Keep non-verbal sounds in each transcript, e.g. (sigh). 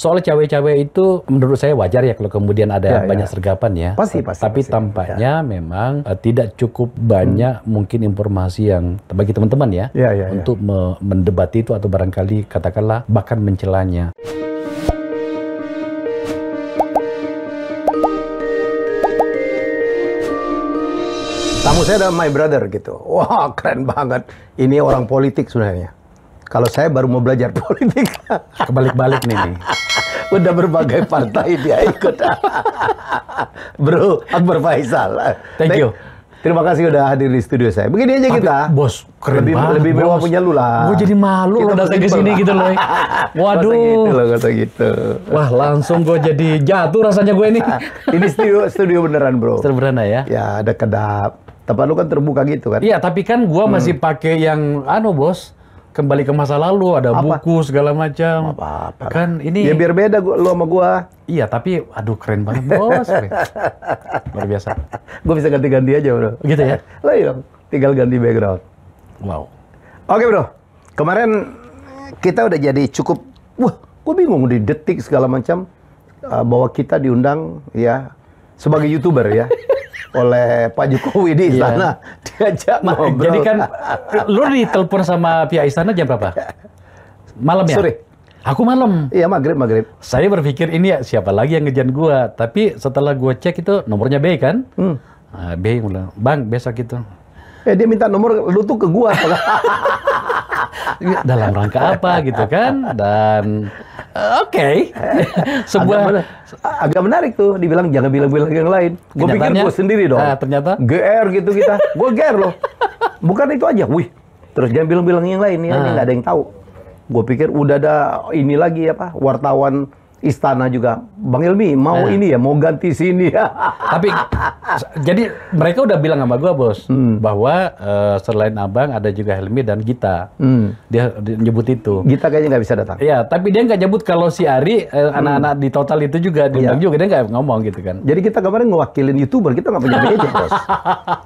Soal cawe-cawe itu menurut saya wajar ya kalau kemudian ada ya, ya. banyak ya. sergapan ya. Pasti pasti. Tapi pasti, tampaknya ya. memang uh, tidak cukup banyak hmm. mungkin informasi yang bagi teman-teman ya, ya, ya, ya. untuk ya. Me mendebati itu atau barangkali katakanlah bahkan mencelanya. Tamu saya adalah my brother gitu. Wah, keren banget. Ini orang politik sebenarnya. Kalau saya baru mau belajar (laughs) politik. Kebalik-balik nih. nih. (laughs) Udah berbagai partai dia ikut. (laughs) Bro, Akbar Faisal. Thank you. Terima kasih udah hadir di studio saya. Begini aja Tapi, kita. Bos, keren lebih, banget. Lebih mewah punya lu lah. Gue jadi malu lo datang ke sini gitu loh. Waduh. gitu loh, kata gitu. Wah, langsung gue jadi jatuh rasanya gue ini. ini studio studio beneran, Bro. Studio beneran ya? Ya, ada kedap. Tempat lu kan terbuka gitu kan? Iya, tapi kan gue hmm. masih pakai yang anu, Bos kembali ke masa lalu, ada apa? buku segala macam. Apa, apa, apa. Kan ini Ya biar beda gua, lu sama gua. Iya, tapi aduh keren banget, Bos. (laughs) Luar biasa. gua bisa ganti-ganti aja, Bro. Gitu ya. (laughs) Lah iya, tinggal ganti background. Wow. Oke, Bro. Kemarin kita udah jadi cukup wah, gua bingung di detik segala macam uh, bahwa kita diundang ya sebagai YouTuber ya. (laughs) oleh Pak Jokowi di istana iya. yeah. diajak Ma, ngobrol. Jadi kan lu ditelepon sama pihak istana jam berapa? Malam ya? Sore. Aku malam. Iya maghrib maghrib. Saya berpikir ini ya siapa lagi yang ngejan gua. Tapi setelah gua cek itu nomornya B kan. Hmm. Nah, B mulai bang besok itu Eh dia minta nomor lu tuh ke gua. (laughs) Dalam rangka apa gitu kan? Dan oke. Okay. Sebuah agak, agak menarik tuh dibilang jangan bilang-bilang yang lain. Gue pikir gue sendiri dong. Uh, ternyata GR gitu kita. Gue GR loh. Bukan itu aja. Wih. Terus jangan bilang-bilang yang lain ya, uh. ini ah. nggak ada yang tahu. Gue pikir udah ada ini lagi apa wartawan istana juga. Bang Ilmi mau eh. ini ya, mau ganti sini ya. Tapi jadi mereka udah bilang sama gua bos hmm. bahwa uh, selain Abang ada juga Helmi dan Gita. Hmm. Dia, dia nyebut itu. Gita kayaknya nggak bisa datang. Ya tapi dia nggak nyebut kalau si Ari eh, hmm. anak-anak hmm. di total itu juga diundang ya. juga dia nggak ngomong gitu kan. Jadi kita kemarin ngewakilin youtuber kita nggak punya media bos.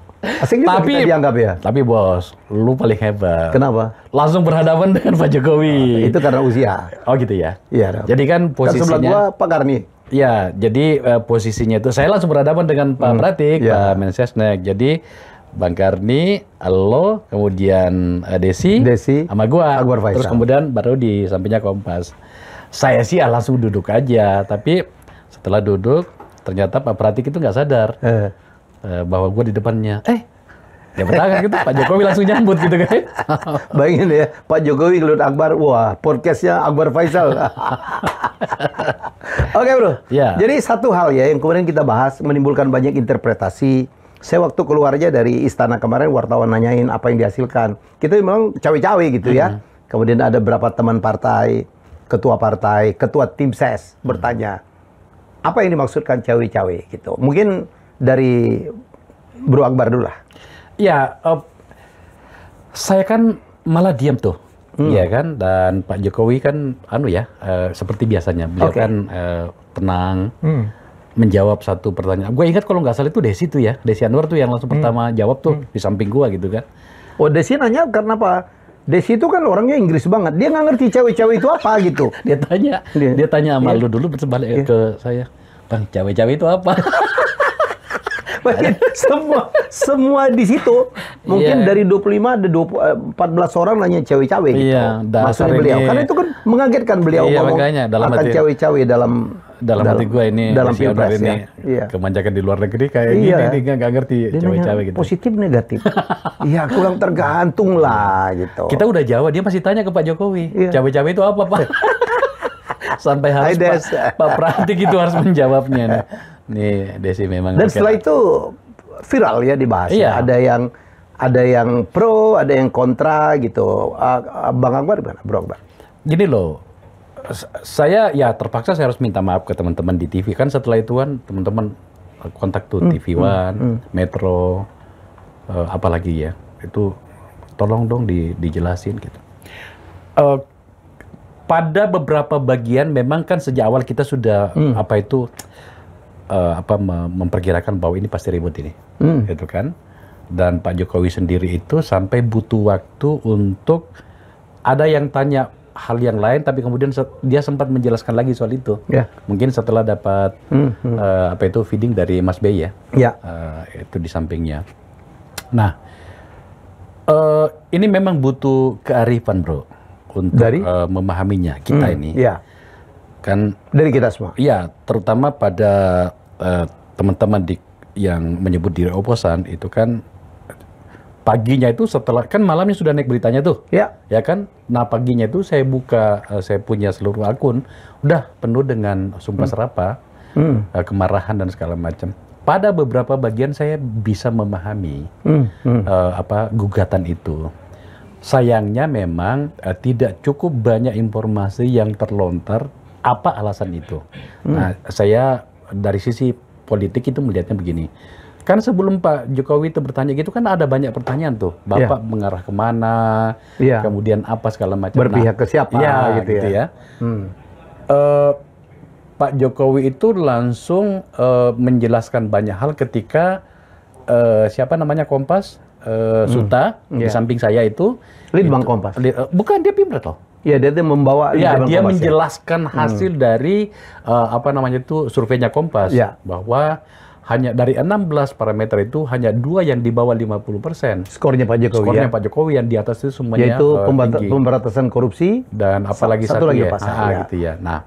(laughs) Asing juga tapi, kita dianggap ya. Tapi bos, lu paling hebat. Kenapa? Langsung berhadapan dengan Pak Jokowi. Oh, itu karena usia. Oh gitu ya. Iya. Jadi kan, kan posisinya. Dan sebelah gua Pak Karni. Iya, jadi uh, posisinya itu saya langsung berhadapan dengan Pak hmm, Pratik, ya. Pak Mensesnek. Jadi Bang Karni, Allo, kemudian eh, Desi, Desi, sama gua. Agwar Faisal. Terus kemudian baru di sampingnya Kompas. Saya sih ah, langsung duduk aja, tapi setelah duduk ternyata Pak Pratik itu nggak sadar. Eh Eh, bahwa gue di depannya eh ya tangan gitu, Pak Jokowi langsung nyambut gitu kan. (laughs) Bayangin ya, Pak Jokowi ngeliat Akbar, wah podcastnya Akbar Faisal. (laughs) Oke okay, bro, ya. jadi satu hal ya yang kemarin kita bahas menimbulkan banyak interpretasi. Saya waktu keluar aja dari istana kemarin wartawan nanyain apa yang dihasilkan. Kita memang cawe-cawe gitu ya. Mm-hmm. Kemudian ada berapa teman partai, ketua partai, ketua tim ses bertanya. Apa yang dimaksudkan cawe-cawe gitu. Mungkin dari Bro Akbar dulu lah. Ya, uh, saya kan malah diam tuh. Hmm. Iya kan, dan Pak Jokowi kan, anu ya, uh, seperti biasanya, beliau okay. kan uh, tenang, hmm. menjawab satu pertanyaan. Gue ingat kalau nggak salah itu Desi tuh ya, Desi Anwar tuh yang langsung hmm. pertama jawab tuh hmm. di samping gua gitu kan. Oh Desi nanya karena apa? Desi itu kan orangnya Inggris banget. Dia nggak ngerti cewek-cewek itu apa gitu. (laughs) dia tanya, dia, dia tanya sama yeah. lu dulu berbalik yeah. ke saya. Bang, cewek-cewek itu apa? (laughs) semua semua di situ. Mungkin yeah. dari 25 ada 20, 14 eh, orang nanya cewek-cewek gitu. Yeah, Maksud beliau. Karena itu kan mengagetkan beliau yeah, ngomong makanya, dalam akan cewek-cewek dalam dalam, hati gue ini dalam pilpres ini ya. Iya. kemanjakan di luar negeri kayak iya. ini nggak ngerti cewek-cewek gitu positif negatif (laughs) iya kurang tergantung lah gitu kita udah jawab dia masih tanya ke Pak Jokowi cewek iya. cewek-cewek itu apa Pak (laughs) sampai harus Pak, Pak Pranti gitu harus menjawabnya nih. (laughs) Nih iya, Desi memang. Dan setelah itu viral ya dibahas. Iya. Ya. Ada yang ada yang pro, ada yang kontra gitu. Bang Akbar gimana, Bro Akbar? Gini loh, saya ya terpaksa saya harus minta maaf ke teman-teman di TV kan setelah itu kan teman-teman kontak tuh hmm, TV One, hmm, hmm. Metro, uh, apalagi ya itu tolong dong di, dijelasin gitu. Uh, pada beberapa bagian memang kan sejak awal kita sudah hmm. apa itu uh, apa memperkirakan bahwa ini pasti ribut ini, hmm. gitu kan? Dan Pak Jokowi sendiri itu sampai butuh waktu untuk ada yang tanya hal yang lain, tapi kemudian dia sempat menjelaskan lagi soal itu. Yeah. Mungkin setelah dapat hmm, hmm. Uh, apa itu feeding dari Mas Bey ya, yeah. Ya. uh, itu di sampingnya. Nah, uh, ini memang butuh kearifan bro untuk dari? Uh, memahaminya kita hmm, ini. Yeah mendapatkan dari kita semua. Iya, terutama pada eh, teman-teman uh, yang menyebut diri oposan itu kan paginya itu setelah kan malamnya sudah naik beritanya tuh. Ya. Ya kan? Nah, paginya itu saya buka uh, saya punya seluruh akun udah penuh dengan sumpah hmm. serapa, hmm. Uh, kemarahan dan segala macam. Pada beberapa bagian saya bisa memahami hmm. Hmm. Uh, apa gugatan itu. Sayangnya memang uh, tidak cukup banyak informasi yang terlontar apa alasan itu? Hmm. Nah, saya dari sisi politik itu melihatnya begini. Kan sebelum Pak Jokowi itu bertanya gitu kan ada banyak pertanyaan tuh. Bapak yeah. mengarah kemana, yeah. kemudian apa segala macam. Berpihak nah, ke siapa iya, gitu ya, gitu, gitu ya. ya. Hmm. Uh, Pak Jokowi itu langsung uh, menjelaskan banyak hal ketika uh, siapa namanya Kompas uh, Suta hmm. yeah. di iya. samping saya itu. lead Bank Kompas. uh, bukan dia Pimret loh. Iya, dia dia membawa ya, dia Kompas, ya? menjelaskan ya. hasil hmm. dari uh, apa namanya itu surveinya Kompas ya. bahwa hanya dari 16 parameter itu hanya dua yang di bawah 50 persen. Skornya Pak Jokowi. Skornya ya? Pak Jokowi yang di atas itu semuanya Yaitu uh, pemberantasan korupsi dan apalagi satu, satu lagi ya. Pasar, ah, ya. gitu ya. Nah,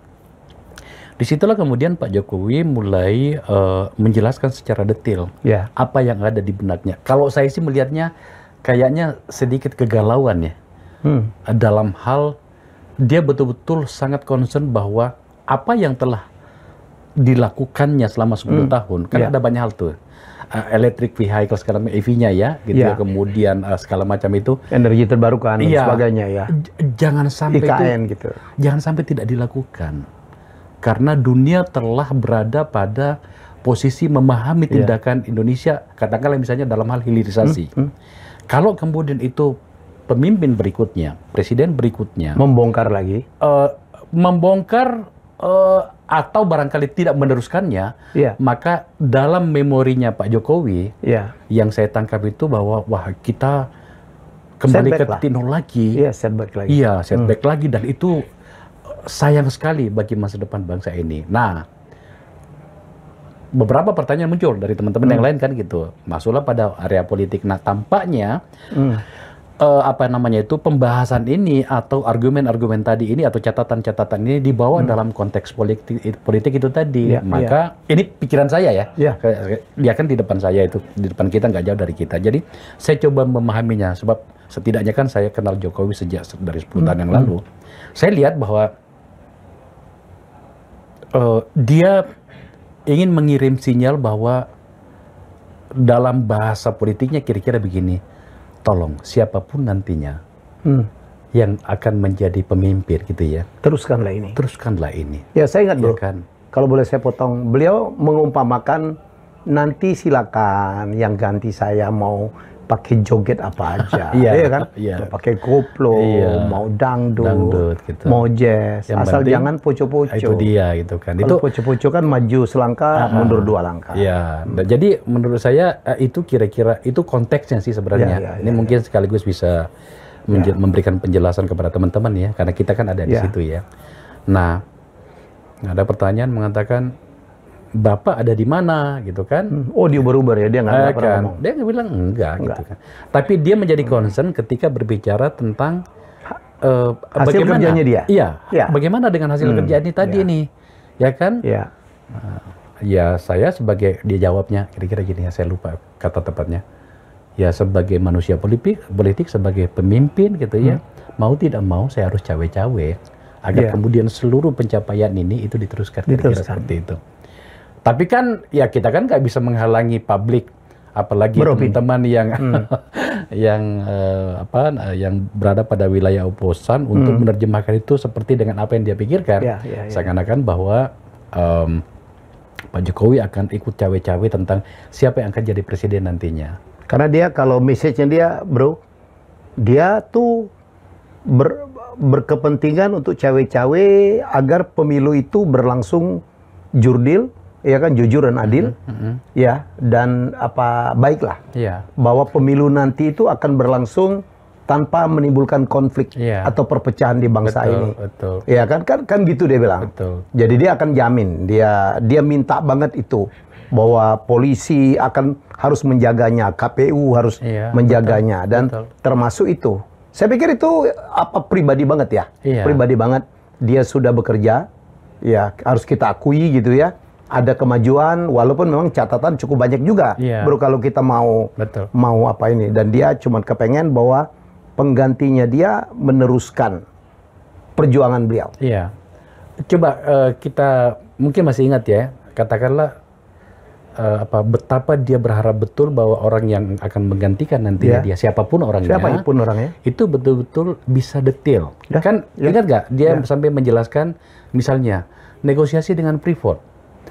Disitulah kemudian Pak Jokowi mulai uh, menjelaskan secara detail yeah. apa yang ada di benaknya. Kalau saya sih melihatnya kayaknya sedikit kegalauan ya hmm. dalam hal dia betul-betul sangat concern bahwa apa yang telah dilakukannya selama 10 hmm. tahun karena ya. yeah. ada banyak hal tuh uh, electric vehicle segala macam EV-nya ya gitu yeah. ya kemudian uh, segala macam itu energi terbarukan yeah. dan iya. sebagainya ya J jangan sampai IKN itu, gitu jangan sampai tidak dilakukan karena dunia telah berada pada posisi memahami iya. tindakan yeah. Indonesia katakanlah misalnya dalam hal hilirisasi. Hmm. Hmm. Kalau kemudian itu pemimpin berikutnya, presiden berikutnya membongkar lagi, uh, membongkar uh, atau barangkali tidak meneruskannya, yeah. maka dalam memorinya Pak Jokowi, yeah. yang saya tangkap itu bahwa wah kita kembali setback ke lah. Tino lagi, yeah, setback lagi, iya setback hmm. lagi dan itu sayang sekali bagi masa depan bangsa ini. Nah, beberapa pertanyaan muncul dari teman-teman hmm. yang lain kan gitu. Masuklah pada area politik. Nah, tampaknya hmm. eh, apa namanya itu pembahasan ini atau argumen-argumen tadi ini atau catatan-catatan ini dibawa hmm. dalam konteks politik politik itu tadi. Ya, Maka ya. ini pikiran saya ya. ya. Dia kan di depan saya itu, di depan kita nggak jauh dari kita. Jadi saya coba memahaminya sebab setidaknya kan saya kenal Jokowi sejak dari 10 tahun hmm. yang lalu. Saya lihat bahwa uh, dia ingin mengirim sinyal bahwa dalam bahasa politiknya kira-kira begini, tolong siapapun nantinya hmm. yang akan menjadi pemimpin gitu ya. Teruskanlah ini. Teruskanlah ini. Ya saya ingat ya, kan? kalau boleh saya potong, beliau mengumpamakan nanti silakan yang ganti saya mau pakai joget apa aja, (laughs) iya ya kan? Iya. pakai koplo, iya. mau dangdut, dangdut gitu. mau jazz, Yang asal penting, jangan poco-poco. Itu dia gitu kan. Kalau itu poco-poco kan maju selangkah, uh, mundur dua langkah. Iya. Hmm. Nah, jadi menurut saya eh, itu kira-kira itu konteksnya sih sebenarnya. Iya, iya, Ini iya, mungkin iya. sekaligus bisa iya. memberikan penjelasan kepada teman-teman ya, karena kita kan ada di iya. situ ya. Nah, ada pertanyaan mengatakan Bapak ada di mana gitu kan? Hmm. Oh dia uber ya dia nggak eh, pernah kan. ngomong. Dia nggak bilang enggak, enggak gitu kan. Tapi dia menjadi concern ketika berbicara tentang uh, hasil bagaimana, kerjanya dia. Iya. Ya. Bagaimana dengan hasil hmm. kerja ini tadi ya. nih, ya kan? Iya. Uh, ya saya sebagai dia jawabnya kira-kira gini ya saya lupa kata tepatnya. Ya sebagai manusia politik, politik sebagai pemimpin gitu ya, hmm. mau tidak mau saya harus cawe-cawe agar ya. kemudian seluruh pencapaian ini itu diteruskan kira-kira seperti itu. Tapi kan ya kita kan nggak bisa menghalangi publik apalagi teman-teman yang hmm. (laughs) yang uh, apa yang berada pada wilayah oposan hmm. untuk menerjemahkan itu seperti dengan apa yang dia pikirkan. Ya, ya, ya. Seakan-akan bahwa um, Pak Jokowi akan ikut cawe-cawe tentang siapa yang akan jadi presiden nantinya. Karena dia kalau message-nya dia, bro, dia tuh ber, berkepentingan untuk cawe-cawe agar pemilu itu berlangsung jurdil, ya kan jujur dan adil, mm -hmm. ya dan apa baiklah yeah. bahwa pemilu nanti itu akan berlangsung tanpa menimbulkan konflik yeah. atau perpecahan di bangsa betul, ini. Betul. Ya kan kan kan gitu dia bilang. Betul. Jadi dia akan jamin, dia dia minta banget itu bahwa polisi akan harus menjaganya, KPU harus yeah, menjaganya betul, dan betul. termasuk itu. Saya pikir itu apa pribadi banget ya. Yeah. Pribadi banget dia sudah bekerja ya harus kita akui gitu ya ada kemajuan walaupun memang catatan cukup banyak juga yeah. baru kalau kita mau Betul. mau apa ini dan dia cuma kepengen bahwa penggantinya dia meneruskan perjuangan beliau. Iya. Coba uh, kita mungkin masih ingat ya katakanlah uh, apa betapa dia berharap betul bahwa orang yang akan menggantikan nanti yeah. dia siapapun orangnya siapapun orangnya itu betul-betul bisa detail. yeah. kan yeah. ingat gak dia yeah. sampai menjelaskan misalnya negosiasi dengan Freeport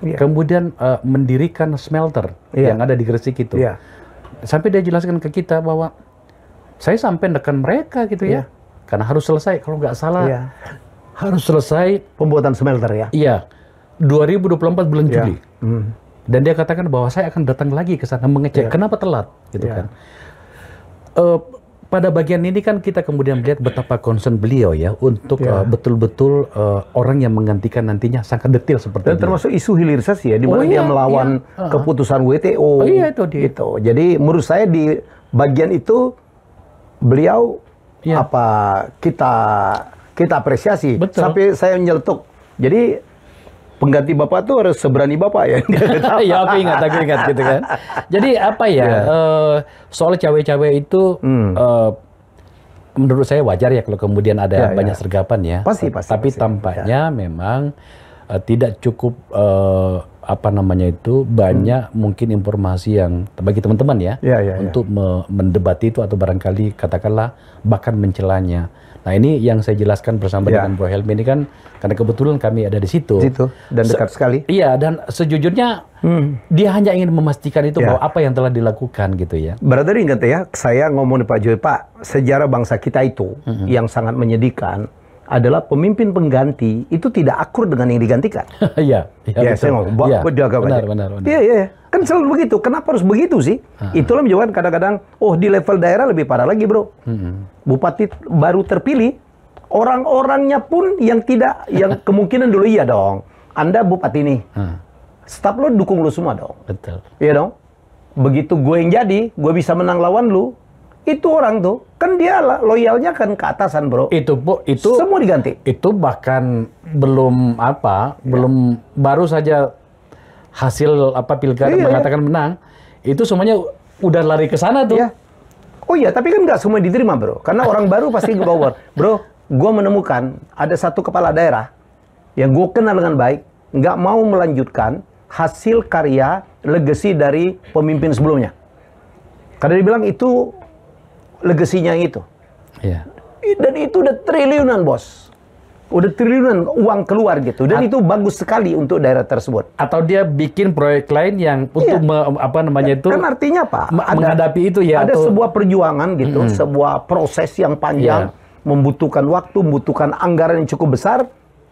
yeah. kemudian uh, mendirikan smelter yeah. yang ada di Gresik itu. Yeah. Sampai dia jelaskan ke kita bahwa saya sampai dekat mereka gitu yeah. ya, iya. karena harus selesai kalau nggak salah yeah. harus selesai pembuatan smelter ya. Iya, 2024 bulan yeah. Juli. Mm. Dan dia katakan bahwa saya akan datang lagi ke sana mengecek yeah. kenapa telat gitu yeah. kan. Uh, pada bagian ini kan kita kemudian melihat betapa concern beliau ya untuk ya. Uh, betul-betul yeah. uh, uh, orang yang menggantikan nantinya sangat detail seperti Dan termasuk isu hilirisasi ya di oh mana oh, iya, dia melawan iya. keputusan WTO. Oh, iya itu dia. Gitu. Jadi menurut saya di bagian itu beliau yeah. apa kita kita apresiasi. Betul. Sampai saya nyeletuk. Jadi pengganti bapak tuh harus seberani bapak ya. (laughs) ya aku ingat, aku ingat gitu kan. Jadi apa ya, yeah. Iya. uh, soal cawe-cawe itu hmm. uh, menurut saya wajar ya kalau kemudian ada yeah, ya. banyak yeah. sergapan ya. Pasti, pasti. Tapi pasti. tampaknya yeah. memang uh, tidak cukup uh, apa namanya itu banyak hmm. mungkin informasi yang bagi teman-teman ya, ya, ya, ya. untuk ya. mendebati itu atau barangkali katakanlah bahkan mencelanya. Nah ini yang saya jelaskan bersama ya. dengan Bro Helmi ini kan karena kebetulan kami ada di situ. Situ dan dekat Se sekali. Iya dan sejujurnya hmm. dia hanya ingin memastikan itu ya. bahwa apa yang telah dilakukan gitu ya. Berarti ingat ya saya ngomong Pak Joy Pak sejarah bangsa kita itu hmm. yang sangat menyedihkan adalah pemimpin pengganti itu tidak akur dengan yang digantikan. (laughs) Iya. Iya, ya, saya mau ya, berjaga benar, benar, benar. Iya, iya, iya. Kan selalu begitu. Kenapa harus begitu sih? Uh ah. -huh. Itulah menjawab kadang-kadang, oh di level daerah lebih parah lagi, bro. Uh -huh. Bupati baru terpilih, orang-orangnya pun yang tidak, yang (laughs) kemungkinan dulu iya dong. Anda bupati nih, uh -huh. Ah. staf lo dukung lo semua dong. Betul. Iya dong. Begitu gue yang jadi, gue bisa menang lawan lu, itu orang tuh kan dia loyalnya kan ke atasan, Bro. Itu Bu, itu semua diganti. Itu bahkan belum apa, ya. belum baru saja hasil apa pilkada iya, mengatakan iya. menang. Itu semuanya udah lari ke sana tuh. Iya. Oh iya, tapi kan nggak semua diterima, Bro. Karena orang baru pasti ke bawah. (laughs) Bro, gue menemukan ada satu kepala daerah yang gue kenal dengan baik, nggak mau melanjutkan hasil karya legasi dari pemimpin sebelumnya. Karena dibilang itu legasinya itu. Yeah. Dan itu udah triliunan bos. Udah triliunan uang keluar gitu. Dan At itu bagus sekali untuk daerah tersebut. Atau dia bikin proyek lain yang iya. untuk iya. apa namanya itu. Kan artinya apa? Ada, menghadapi itu ya. Ada atau... sebuah perjuangan gitu. Mm -hmm. Sebuah proses yang panjang. Yeah. Membutuhkan waktu, membutuhkan anggaran yang cukup besar.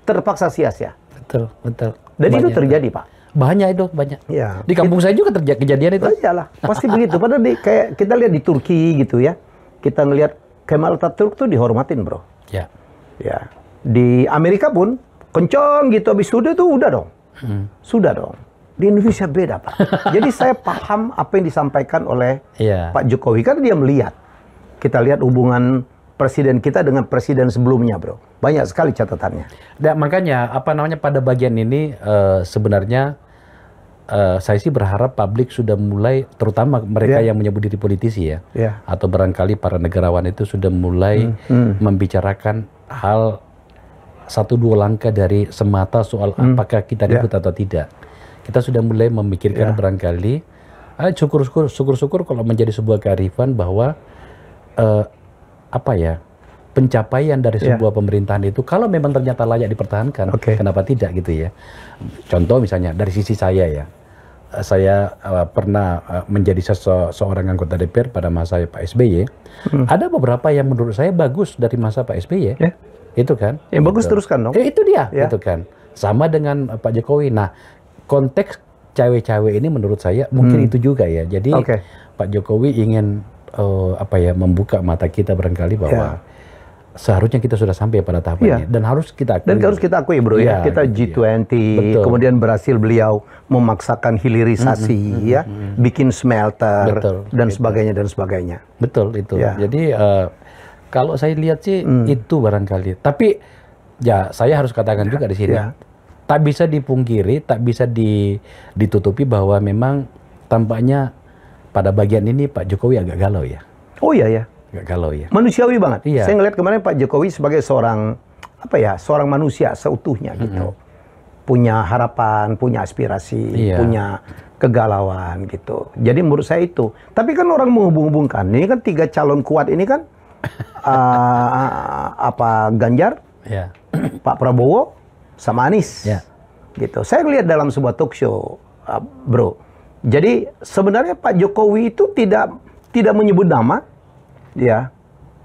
Terpaksa sia-sia. Betul, betul. Dan itu terjadi Pak. Banyak itu, banyak. Ya. Di kampung saya juga terjadi kejadian itu. Oh, iyalah, pasti begitu. Padahal di, kayak kita lihat di Turki gitu ya kita ngelihat Kemal Ataturk tuh dihormatin, bro. Ya. Ya. Di Amerika pun kencang gitu habis sudah tuh udah dong. Hmm. Sudah dong. Di Indonesia beda, Pak. (laughs) Jadi saya paham apa yang disampaikan oleh ya. Pak Jokowi karena dia melihat. Kita lihat hubungan presiden kita dengan presiden sebelumnya, Bro. Banyak sekali catatannya. Nah, makanya apa namanya pada bagian ini uh, sebenarnya uh, saya sih berharap publik sudah mulai, terutama mereka yeah. yang menyebut diri politisi ya, yeah. atau barangkali para negarawan itu sudah mulai mm. Mm. membicarakan hal satu dua langkah dari semata soal mm. apakah kita ya. ribut yeah. atau tidak. Kita sudah mulai memikirkan yeah. barangkali, eh, syukur-syukur, syukur-syukur kalau menjadi sebuah kearifan bahwa uh, apa ya pencapaian dari ya. sebuah yeah. pemerintahan itu kalau memang ternyata layak dipertahankan, okay. kenapa tidak gitu ya? Contoh misalnya dari sisi saya ya, eh, saya uh, pernah uh, menjadi sese seorang anggota DPR pada masa Pak SBY. Hmm. Ada beberapa yang menurut saya bagus dari masa Pak SBY, yeah. itu kan? Yang gitu. bagus teruskan dong. Eh, itu dia, yeah. itu kan. Sama dengan uh, Pak Jokowi. Nah, konteks cawe-cawe ini menurut saya mungkin hmm. itu juga ya. Jadi okay. Pak Jokowi ingin uh, apa ya membuka mata kita barangkali bahwa yeah seharusnya kita sudah sampai pada tahap ya. ini iya. dan harus kita akui. Dan harus kita akui bro ya, ya kita G20 gitu, ya. kemudian berhasil beliau memaksakan hilirisasi mm -hmm. ya, mm -hmm. bikin smelter Betul, dan gitu. sebagainya dan sebagainya. Betul itu. Ya. Jadi uh, kalau saya lihat sih mm. itu barangkali. Tapi ya saya harus katakan juga di sini. Ya. Tak bisa dipungkiri, tak bisa di, ditutupi bahwa memang tampaknya pada bagian ini Pak Jokowi agak galau ya. Oh iya ya kalau galau ya. Manusiawi banget. Iya. Saya ngelihat kemarin Pak Jokowi sebagai seorang apa ya, seorang manusia seutuhnya mm -hmm. gitu. Punya harapan, punya aspirasi, iya. punya kegalauan gitu. Jadi menurut saya itu. Tapi kan orang menghubung-hubungkan. Ini kan tiga calon kuat ini kan uh, (laughs) apa Ganjar, yeah. Pak Prabowo, sama Anies. Yeah. Gitu. Saya lihat dalam sebuah talk show, uh, Bro. Jadi sebenarnya Pak Jokowi itu tidak tidak menyebut nama, ya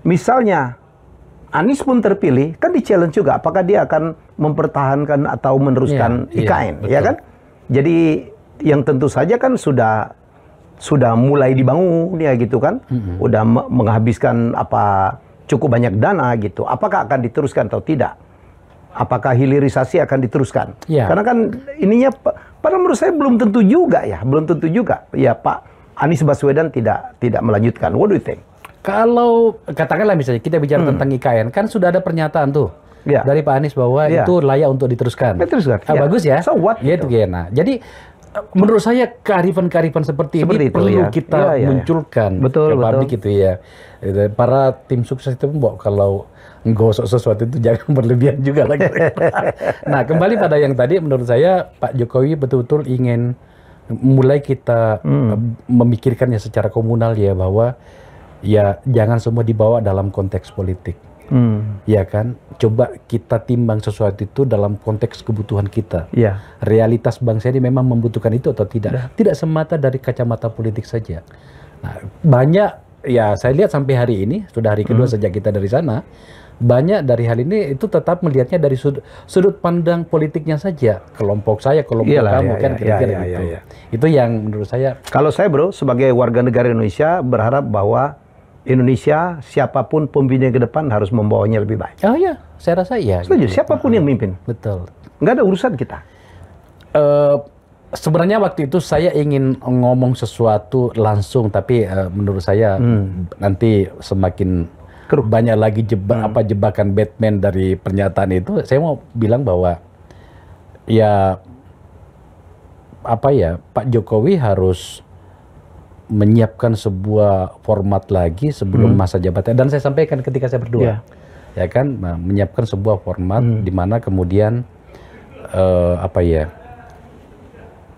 misalnya Anies pun terpilih, kan di challenge juga apakah dia akan mempertahankan atau meneruskan ya, IKN, iya, ya kan? Jadi yang tentu saja kan sudah sudah mulai dibangun ya gitu kan, mm-hmm. udah menghabiskan apa cukup banyak dana gitu. Apakah akan diteruskan atau tidak? Apakah hilirisasi akan diteruskan? Ya. Karena kan ininya, pada menurut saya belum tentu juga ya, belum tentu juga ya Pak Anies Baswedan tidak tidak melanjutkan. What do you think? Kalau katakanlah misalnya kita bicara hmm. tentang IKN, kan sudah ada pernyataan tuh ya. dari Pak Anies bahwa ya. itu layak untuk diteruskan. Diteruskan. Ya, ah, ya. Bagus ya. So what? Ya, itu gitu. Nah, jadi menurut saya kearifan-kearifan seperti, seperti ini itu, perlu ya. kita ya, ya, ya. munculkan ya. Betul, ke betul. publik itu ya. Gitu. Para tim sukses itu mbok kalau gosok sesuatu itu (laughs) jangan berlebihan juga lagi. (laughs) nah, kembali pada yang tadi menurut saya Pak Jokowi betul-betul ingin mulai kita hmm. Eh, memikirkannya secara komunal ya bahwa ya jangan semua dibawa dalam konteks politik. Hmm. Ya kan, coba kita timbang sesuatu itu dalam konteks kebutuhan kita. Ya. Realitas bangsa ini memang membutuhkan itu atau tidak? Ya. Tidak semata dari kacamata politik saja. Nah, banyak ya saya lihat sampai hari ini sudah hari kedua hmm. sejak kita dari sana banyak dari hal ini itu tetap melihatnya dari sudut, sudut pandang politiknya saja kelompok saya kelompok Iyalah, kamu iya, kan ya, kira iya, iya, gitu iya. itu yang menurut saya kalau saya bro sebagai warga negara Indonesia berharap bahwa Indonesia siapapun pemimpinnya ke depan harus membawanya lebih baik. Oh iya, saya rasa iya. Setuju. Gitu. Siapapun nah, yang memimpin. Betul. Nggak ada urusan kita. Uh, sebenarnya waktu itu saya ingin ngomong sesuatu langsung, tapi uh, menurut saya hmm. nanti semakin Keruh. banyak lagi jeba, hmm. apa jebakan Batman dari pernyataan itu. Saya mau bilang bahwa ya apa ya Pak Jokowi harus menyiapkan sebuah format lagi sebelum hmm. masa jabatan dan saya sampaikan ketika saya berdua yeah. ya kan menyiapkan sebuah format hmm. di mana kemudian uh, apa ya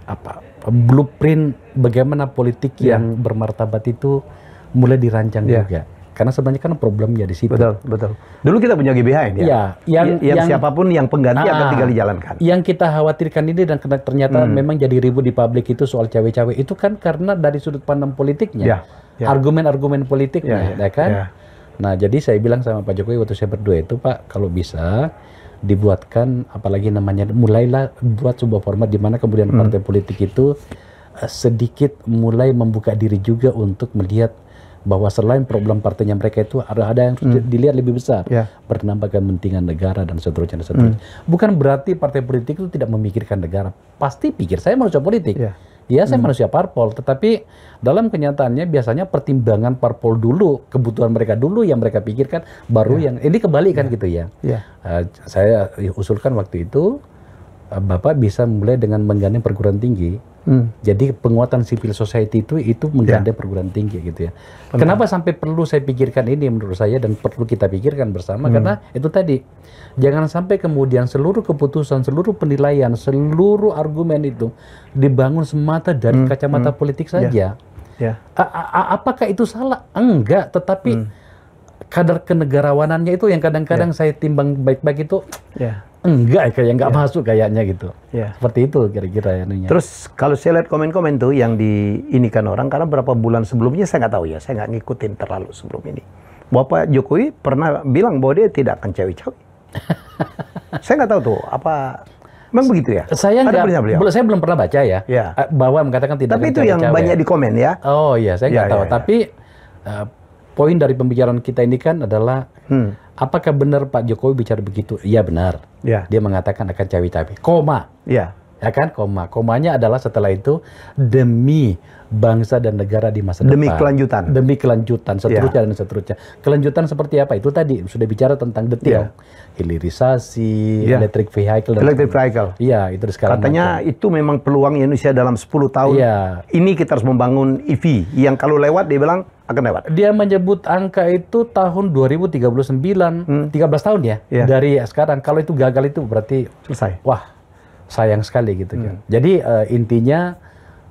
apa blueprint bagaimana politik yeah. yang bermartabat itu mulai dirancang yeah. juga karena sebenarnya kan problemnya di situ. Betul, betul. Dulu kita punya GBHN ya. ya yang, yang, yang siapapun yang pengganti nah, akan tinggal dijalankan. Yang kita khawatirkan ini dan ternyata hmm. memang jadi ribut di publik itu soal cewek-cewek itu kan karena dari sudut pandang politiknya. Ya, ya. Argumen-argumen politiknya, ya, ya, ya kan? Ya. Nah, jadi saya bilang sama Pak Jokowi waktu saya berdua itu, Pak, kalau bisa dibuatkan apalagi namanya mulailah buat sebuah format di mana kemudian hmm. partai politik itu eh, sedikit mulai membuka diri juga untuk melihat bahwa selain problem partainya mereka itu ada ada yang hmm. dilihat lebih besar yeah. bernama kepentingan negara dan seterusnya dan seterusnya. Hmm. Bukan berarti partai politik itu tidak memikirkan negara. Pasti pikir saya manusia politik. Yeah. Ya saya hmm. manusia parpol, tetapi dalam kenyataannya biasanya pertimbangan parpol dulu, kebutuhan mereka dulu yang mereka pikirkan, baru ya. yang ini kebalikan kan gitu ya. ya. Uh, saya usulkan waktu itu uh, Bapak bisa mulai dengan menggandeng perguruan tinggi Hmm. Jadi penguatan civil society itu itu menggandeng yeah. perguruan tinggi gitu ya. Benar. Kenapa sampai perlu saya pikirkan ini menurut saya dan perlu kita pikirkan bersama hmm. karena itu tadi jangan sampai kemudian seluruh keputusan, seluruh penilaian, seluruh argumen itu dibangun semata dari hmm. kacamata hmm. politik ya. saja. Yeah. Yeah. apakah itu salah? Enggak, tetapi hmm. kadar kenegarawanannya itu yang kadang-kadang yeah. saya timbang baik-baik itu yeah enggak kayak enggak yeah. masuk kayaknya gitu. Yeah. Seperti itu kira-kira ya. Terus kalau saya lihat komen-komen tuh yang diinikan orang karena berapa bulan sebelumnya saya nggak tahu ya, saya nggak ngikutin terlalu sebelum ini. Bapak Jokowi pernah bilang bahwa dia tidak akan cewek-cewek. (laughs) saya nggak tahu tuh apa Memang begitu ya? Saya enggak, saya belum pernah baca ya, ya. Eh, bahwa mengatakan tidak. Tapi itu yang ya. banyak di komen ya. Oh iya, saya nggak ya, tahu. Ya, ya. Tapi uh, poin dari pembicaraan kita ini kan adalah Hmm. Apakah benar Pak Jokowi bicara begitu? Iya benar. Yeah. Dia mengatakan akan cawe-cawe. Koma. Yeah ya kan koma komanya adalah setelah itu demi bangsa dan negara di masa demi depan demi kelanjutan demi kelanjutan ya. seterusnya yeah. dan seterusnya kelanjutan seperti apa itu tadi sudah bicara tentang detail yeah. hilirisasi yeah. electric vehicle dan electric vehicle iya itu sekarang katanya itu memang peluang Indonesia dalam 10 tahun ya. ini kita harus membangun EV yang kalau lewat dia bilang akan lewat. Dia menyebut angka itu tahun 2039, hmm. 13 tahun ya, ya. dari sekarang. Kalau itu gagal itu berarti selesai. Wah, sayang sekali gitu kan. Hmm. Jadi uh, intinya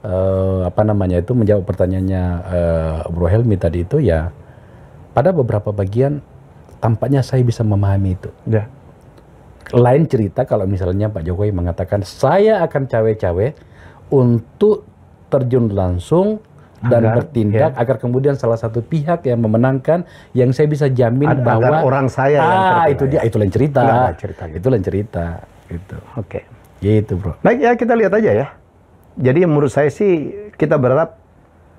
uh, apa namanya itu menjawab pertanyaannya uh, Bro Helmi tadi itu ya pada beberapa bagian tampaknya saya bisa memahami itu. Ya. Lain cerita kalau misalnya Pak Jokowi mengatakan saya akan cawe-cawe untuk terjun langsung dan agar, bertindak ya. agar kemudian salah satu pihak yang memenangkan yang saya bisa jamin Ad, bahwa orang saya ah yang itu ya. dia itu lain cerita, cerita gitu. itu lain cerita gitu. Oke. Okay. Gitu bro. Baik ya kita lihat aja ya. Jadi menurut saya sih kita berharap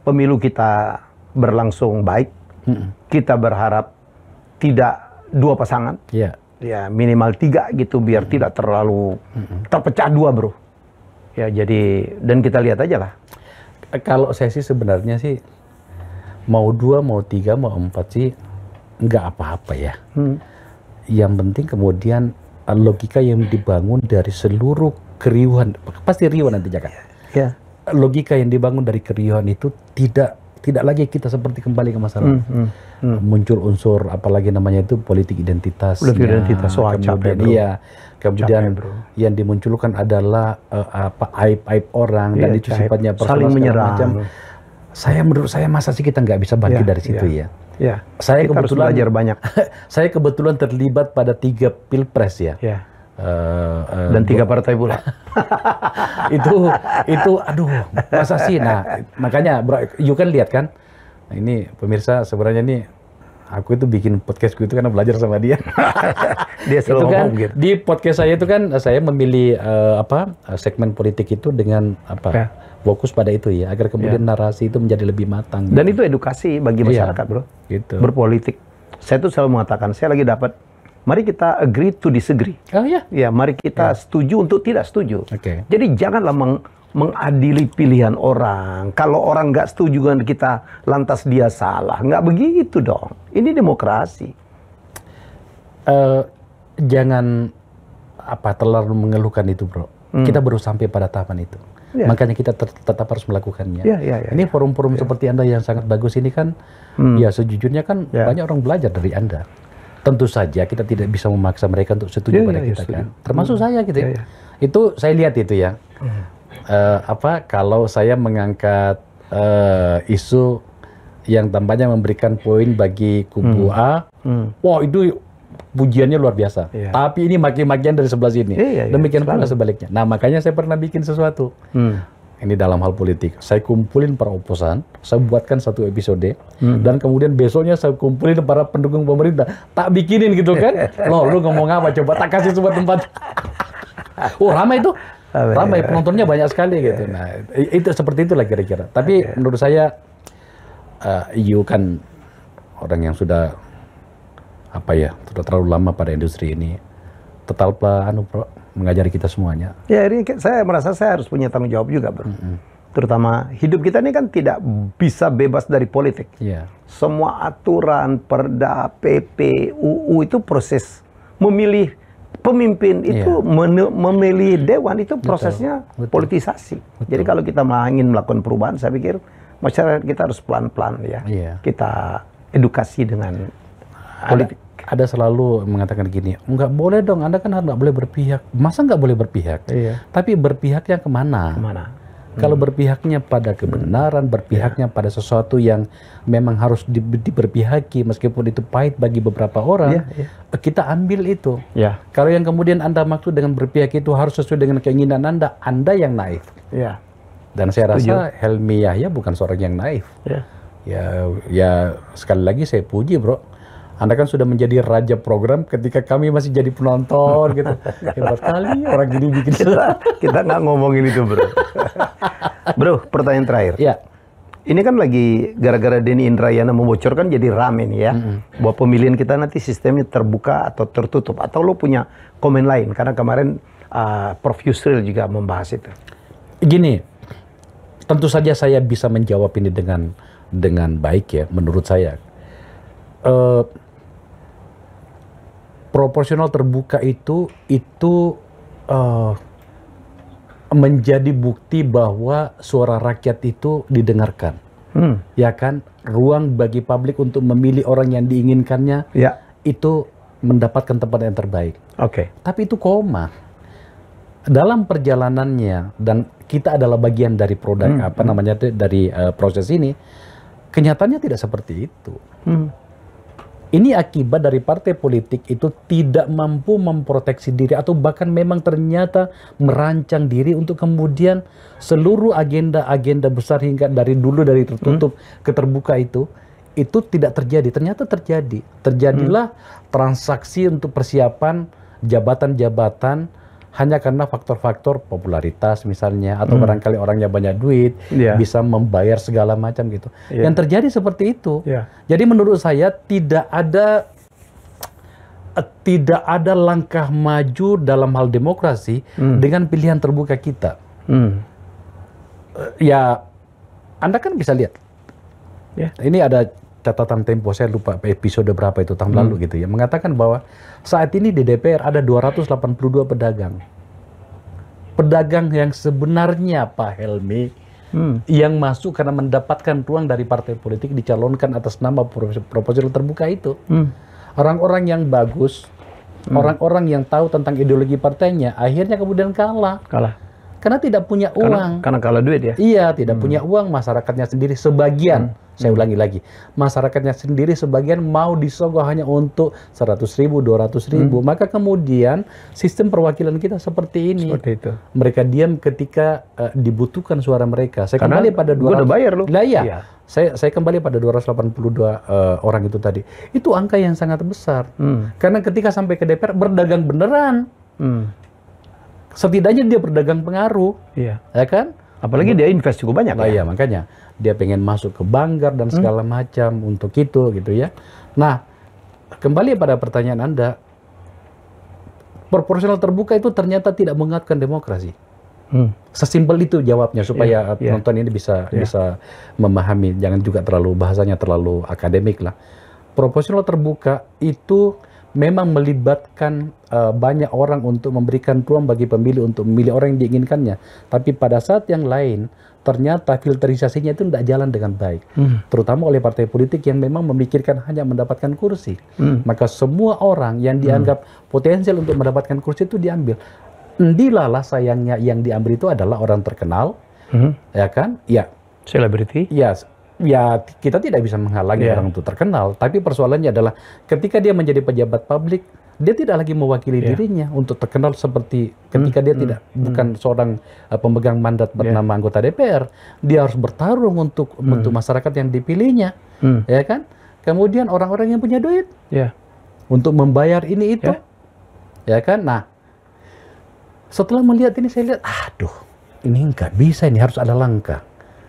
pemilu kita berlangsung baik. Hmm. Kita berharap tidak dua pasangan. Iya. Yeah. Ya minimal tiga gitu biar hmm. tidak terlalu terpecah dua bro. Ya jadi dan kita lihat aja lah. Kalau saya sih sebenarnya sih mau dua mau tiga mau empat sih nggak apa-apa ya. Hmm. Yang penting kemudian Eh, logika yang dibangun dari seluruh keriuhan pasti riuh nanti Jaka. Ya. Logika yang dibangun dari keriuhan itu tidak tidak lagi kita seperti kembali ke masalah Hmm, hmm, hmm. Muncul unsur apalagi namanya itu politik identitas. Politik iya. identitas. So, kemudian iya. capek, iya, kemudian capek, yang dimunculkan adalah uh, apa aib-aib orang dan itu sifatnya saling menyerang. Macam. Saya menurut saya masa sih kita nggak bisa bangkit ya, dari situ ya. ya Ya. Saya kita kebetulan harus belajar banyak. (laughs) saya kebetulan terlibat pada tiga pilpres ya. ya. Uh, uh, dan tiga partai pula (laughs) itu itu aduh masa sih nah makanya bro, you kan lihat kan nah, ini pemirsa sebenarnya ini aku itu bikin podcastku itu karena belajar sama dia (laughs) dia selalu itu kan, gitu di podcast saya itu kan saya memilih uh, apa segmen politik itu dengan apa ya fokus pada itu ya agar kemudian yeah. narasi itu menjadi lebih matang gitu. dan itu edukasi bagi iya, masyarakat yeah. bro gitu. berpolitik saya tuh selalu mengatakan saya lagi dapat mari kita agree to disagree oh ya ya mari kita yeah. setuju untuk tidak setuju okay. jadi janganlah meng mengadili pilihan orang kalau orang nggak setuju dengan kita lantas dia salah nggak begitu dong ini demokrasi uh, jangan apa terlalu mengeluhkan itu bro hmm. kita baru sampai pada tahapan itu Ya. Makanya kita tetap harus melakukannya. Ya, ya, ya, ini iya. forum-forum ya. seperti Anda yang sangat bagus ini kan, hmm. ya sejujurnya kan ya. banyak orang belajar dari Anda. Tentu saja kita tidak bisa memaksa mereka untuk setuju ya, pada ya, kita ya, setuju. kan. Termasuk hmm. saya gitu ya, ya. Itu saya lihat itu ya. Hmm. Uh, apa kalau saya mengangkat uh, isu yang tampaknya memberikan poin bagi kubu hmm. A, hmm. wah itu pujiannya luar biasa. Yeah. Tapi ini maki-makian dari sebelah sini. Yeah, yeah, Demikian yeah, pula sebaliknya. Nah, makanya saya pernah bikin sesuatu. Hmm. Ini dalam hal politik. Saya kumpulin para oposan, saya buatkan satu episode, hmm. dan kemudian besoknya saya kumpulin para pendukung pemerintah. Tak bikinin gitu kan? (laughs) Loh, lu ngomong apa? Coba tak kasih sebuah tempat. (laughs) oh, ramai itu. Ya? Ramai, penontonnya banyak sekali gitu. Iya. Nah, itu seperti itulah kira-kira. Tapi okay. menurut saya, uh, you kan orang yang sudah apa ya sudah terlalu lama pada industri ini total anu bro, mengajari kita semuanya. Ya ini saya merasa saya harus punya tanggung jawab juga bro. Mm -hmm. Terutama hidup kita ini kan tidak bisa bebas dari politik. Yeah. Semua aturan, perda, PP, UU itu proses memilih pemimpin iya. itu memilih dewan itu prosesnya Betul. Betul. politisasi. Betul. Jadi kalau kita ingin melakukan perubahan, saya pikir masyarakat kita harus pelan-pelan ya. Yeah. Kita edukasi dengan politik ada selalu mengatakan gini, nggak boleh dong, Anda kan nggak boleh berpihak. Masa nggak boleh berpihak? Iya. Tapi berpihaknya kemana? Kemana? Hmm. Kalau berpihaknya pada kebenaran, berpihaknya yeah. pada sesuatu yang memang harus di, diberpihaki, meskipun itu pahit bagi beberapa orang, yeah, yeah. kita ambil itu. Yeah. Kalau yang kemudian Anda maksud dengan berpihak itu harus sesuai dengan keinginan Anda, Anda yang naif. Yeah. Dan saya rasa Tujuh. Helmi Yahya bukan seorang yang naif. Yeah. Ya, ya sekali lagi saya puji, bro anda kan sudah menjadi raja program ketika kami masih jadi penonton gitu. (laughs) Hebat kali orang gini bikin kita. Kita nggak ngomongin itu bro. bro, pertanyaan terakhir. Ya. Ini kan lagi gara-gara Denny Indrayana membocorkan jadi rame nih ya. Mm -hmm. Buat pemilihan kita nanti sistemnya terbuka atau tertutup. Atau lo punya komen lain? Karena kemarin uh, Prof. Yusril juga membahas itu. Gini, tentu saja saya bisa menjawab ini dengan dengan baik ya menurut saya. Uh, proporsional terbuka itu itu uh, menjadi bukti bahwa suara rakyat itu didengarkan. Hmm. Ya kan? Ruang bagi publik untuk memilih orang yang diinginkannya ya. itu mendapatkan tempat yang terbaik. Oke. Okay. Tapi itu koma. Dalam perjalanannya dan kita adalah bagian dari produk hmm. apa namanya dari uh, proses ini, kenyataannya tidak seperti itu. Hmm ini akibat dari partai politik itu tidak mampu memproteksi diri atau bahkan memang ternyata merancang diri untuk kemudian seluruh agenda-agenda besar hingga dari dulu dari tertutup hmm. ke terbuka itu itu tidak terjadi. Ternyata terjadi. Terjadilah hmm. transaksi untuk persiapan jabatan-jabatan hanya karena faktor-faktor popularitas misalnya atau hmm. barangkali orangnya banyak duit yeah. bisa membayar segala macam gitu. Yeah. Yang terjadi seperti itu. Yeah. Jadi menurut saya tidak ada tidak ada langkah maju dalam hal demokrasi hmm. dengan pilihan terbuka kita. Hmm. Ya Anda kan bisa lihat. Yeah. Ini ada catatan tempo saya lupa episode berapa itu tahun hmm. lalu gitu ya mengatakan bahwa saat ini di DPR ada 282 pedagang. Pedagang yang sebenarnya Pak Helmi hmm. yang masuk karena mendapatkan ruang dari partai politik dicalonkan atas nama proposal terbuka itu. orang hmm. Orang-orang yang bagus, hmm. orang-orang hmm. yang tahu tentang ideologi partainya akhirnya kemudian kalah. Kalah. Karena tidak punya uang. Karena, karena kalah duit ya? Iya, tidak hmm. punya uang. Masyarakatnya sendiri sebagian, hmm. saya hmm. ulangi lagi, masyarakatnya sendiri sebagian mau disogoh hanya untuk 100 ribu, 200 ribu. Hmm. Maka kemudian sistem perwakilan kita seperti ini. Seperti itu. Mereka diam ketika uh, dibutuhkan suara mereka. Saya karena kembali pada 200. udah bayar loh. Nah, iya. iya. Saya, saya kembali pada 282 uh, eh, orang itu tadi. Itu angka yang sangat besar. Hmm. Karena ketika sampai ke DPR, berdagang beneran. Hmm setidaknya dia berdagang pengaruh. Iya. Ya kan? Apalagi dia invest cukup banyak. Nah, ya? Iya, makanya dia pengen masuk ke Banggar dan hmm. segala hmm. macam untuk itu gitu ya. Nah, kembali pada pertanyaan Anda, proporsional terbuka itu ternyata tidak menguatkan demokrasi. Hmm. Sesimpel itu jawabnya supaya yeah, yeah. penonton ini bisa yeah. bisa memahami, jangan juga terlalu bahasanya terlalu akademik lah. Proporsional terbuka itu memang melibatkan uh, banyak orang untuk memberikan ruang bagi pemilih untuk memilih orang yang diinginkannya. Tapi pada saat yang lain, ternyata filterisasinya itu tidak jalan dengan baik. Hmm. Terutama oleh partai politik yang memang memikirkan hanya mendapatkan kursi. Hmm. Maka semua orang yang hmm. dianggap hmm. potensial untuk mendapatkan kursi itu diambil. lah sayangnya yang diambil itu adalah orang terkenal, hmm. ya kan? Ya. Selebriti? Ya, ya kita tidak bisa menghalangi yeah. orang itu terkenal. Tapi persoalannya adalah ketika dia menjadi pejabat publik, dia tidak lagi mewakili yeah. dirinya untuk terkenal seperti ketika hmm, dia hmm. tidak hmm, bukan seorang uh, pemegang mandat iya. bernama yeah. anggota DPR, dia harus bertarung untuk hmm. untuk masyarakat yang dipilihnya, hmm. ya kan? Kemudian orang-orang yang punya duit yeah. untuk membayar ini itu, yeah. ya kan? Nah, setelah melihat ini saya lihat, aduh, ini nggak bisa, ini harus ada langkah.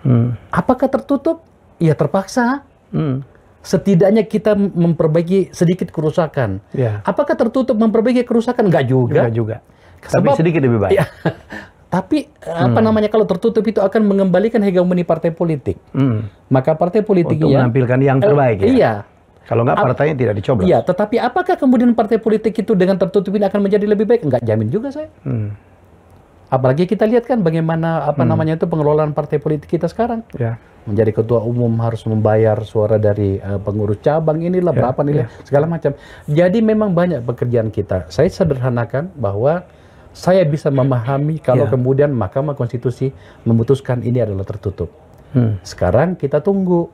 Hmm. Apakah tertutup? ya terpaksa. Hmm. Setidaknya kita memperbaiki sedikit kerusakan. Ya. Apakah tertutup memperbaiki kerusakan? Enggak juga. Enggak juga. Sebab, tapi sedikit lebih baik. Ya, (laughs) tapi eh, hmm. apa namanya kalau tertutup itu akan mengembalikan hegemoni partai politik. Hmm. Maka partai politik untuk ya, menampilkan yang terbaik. Eh, ya? Iya. Kalau enggak partainya tidak dicoblos. Iya. Tetapi apakah kemudian partai politik itu dengan tertutup ini akan menjadi lebih baik? Enggak jamin juga saya. Hmm apalagi kita lihat kan bagaimana apa hmm. namanya itu pengelolaan partai politik kita sekarang ya. menjadi ketua umum harus membayar suara dari uh, pengurus cabang inilah ya. berapa nilai ya. segala macam jadi memang banyak pekerjaan kita saya sederhanakan bahwa saya bisa memahami kalau ya. kemudian Mahkamah Konstitusi memutuskan ini adalah tertutup hmm. sekarang kita tunggu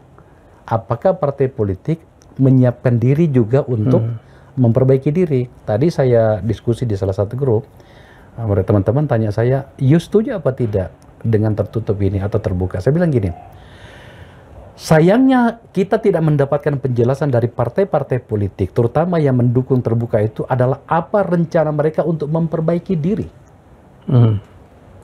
apakah partai politik menyiapkan diri juga untuk hmm. memperbaiki diri tadi saya diskusi di salah satu grup mereka teman-teman tanya saya, you setuju apa tidak dengan tertutup ini atau terbuka? Saya bilang gini, Sayangnya kita tidak mendapatkan penjelasan dari partai-partai politik, terutama yang mendukung terbuka itu adalah apa rencana mereka untuk memperbaiki diri. Hmm.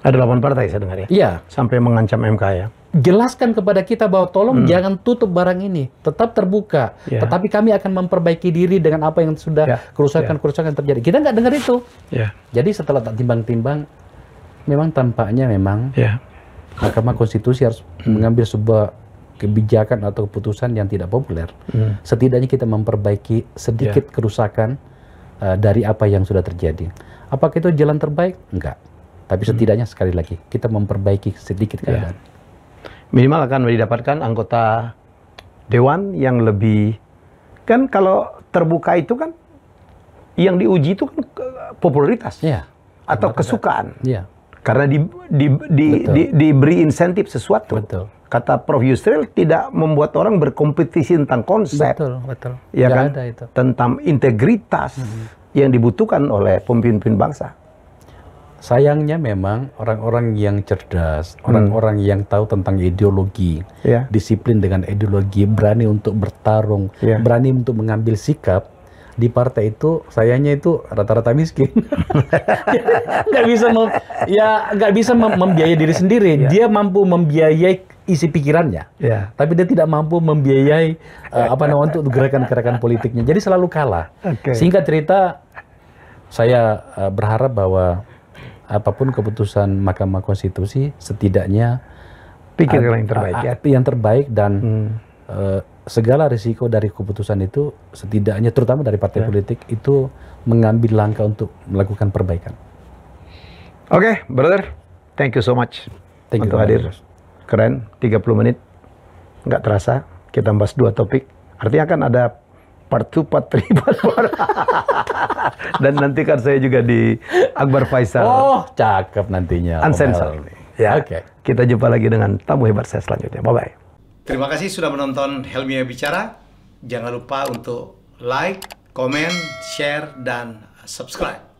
Ada delapan partai saya dengar ya? Iya. Sampai mengancam MK ya? jelaskan kepada kita bahwa tolong hmm. jangan tutup barang ini, tetap terbuka. Yeah. Tetapi kami akan memperbaiki diri dengan apa yang sudah ya. kerusakan-kerusakan yeah. terjadi. Kita nggak dengar itu. Yeah. Jadi setelah tak timbang-timbang, memang tampaknya memang yeah. Mahkamah Konstitusi harus hmm. mengambil sebuah kebijakan atau keputusan yang tidak populer. Hmm. Setidaknya kita memperbaiki sedikit yeah. kerusakan uh, dari apa yang sudah terjadi. Apakah itu jalan terbaik? Enggak. Tapi hmm. setidaknya hmm. sekali lagi kita memperbaiki sedikit ya. keadaan. Yeah minimal akan didapatkan anggota dewan yang lebih kan kalau terbuka itu kan yang diuji itu kan popularitas ya, atau kesukaan ya. karena di, di, di, di, diberi insentif sesuatu Betul. kata Prof Yusril tidak membuat orang berkompetisi tentang konsep Betul. Betul. ya Gak kan ada itu. tentang integritas -hmm. yang dibutuhkan oleh pemimpin pemimpin bangsa sayangnya memang orang-orang yang cerdas, hmm. orang-orang hmm. yang tahu tentang ideologi, yeah. disiplin dengan ideologi, berani untuk bertarung, yeah. berani untuk mengambil sikap di partai itu sayangnya itu rata-rata miskin (laughs) nggak bisa mem, ya nggak bisa mem, membiayai diri sendiri yeah. dia mampu membiayai isi pikirannya yeah. tapi dia tidak mampu membiayai uh, apa namanya untuk gerakan-gerakan politiknya jadi selalu kalah okay. singkat cerita saya uh, berharap bahwa apapun keputusan Mahkamah Konstitusi setidaknya pikirkan yang terbaik ya. yang terbaik dan hmm. uh, segala risiko dari keputusan itu setidaknya terutama dari partai ya. politik itu mengambil langkah untuk melakukan perbaikan. Oke, okay, brother. Thank you so much Thank untuk you, hadir. Brother. Keren, 30 menit. Nggak terasa, kita bahas dua topik. Artinya kan ada part 2, part 3, (laughs) part 4. (laughs) Dan nantikan saya juga di Akbar Faisal. Oh, cakep nantinya. Unsensor. Ya. Oke. Okay. Kita jumpa lagi dengan tamu hebat saya selanjutnya. Bye-bye. Terima kasih sudah menonton Helmia Bicara. Jangan lupa untuk like, comment share, dan subscribe.